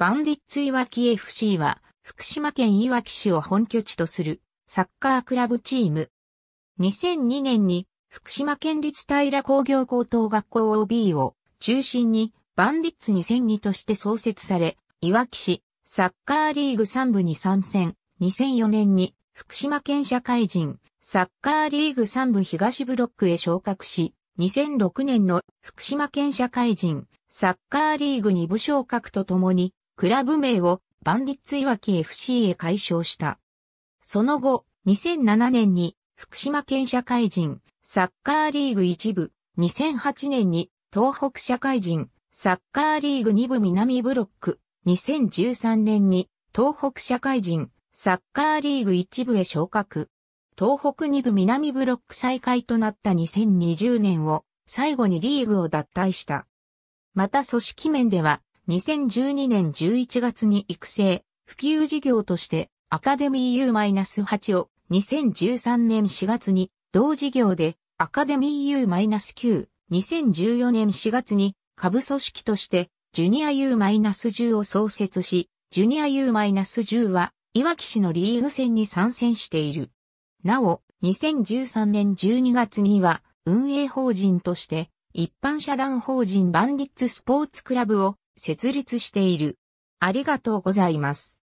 バンディッツいわき FC は、福島県いわき市を本拠地とするサッカークラブチーム。2002年に福島県立平工業高等学校 OB を中心にバンディッツ2002として創設され、いわき市サッカーリーグ3部に参戦。2004年に福島県社会人サッカーリーグ3部東ブロックへ昇格し、2006年の福島県社会人サッカーリーグ2部昇格とともにクラブ名をバンディッツいわき FC へ改称した。その後、2007年に福島県社会人サッカーリーグ1部、2008年に東北社会人サッカーリーグ2部南ブロック、2013年に東北社会人サッカーリーグ1部へ昇格。東北2部南ブロック再開となった2020年を最後にリーグを脱退した。また組織面では2012年11月に育成、普及事業としてアカデミー U-8 を2013年4月に同事業でアカデミー U-9、2014年4月に下部組織としてジュニア U-10 を創設し、ジュニア U-10 は、いわき市のリーグ戦に参戦している。なお、2013年12月には、運営法人として、一般社団法人バンディッツスポーツクラブを設立している。ありがとうございます。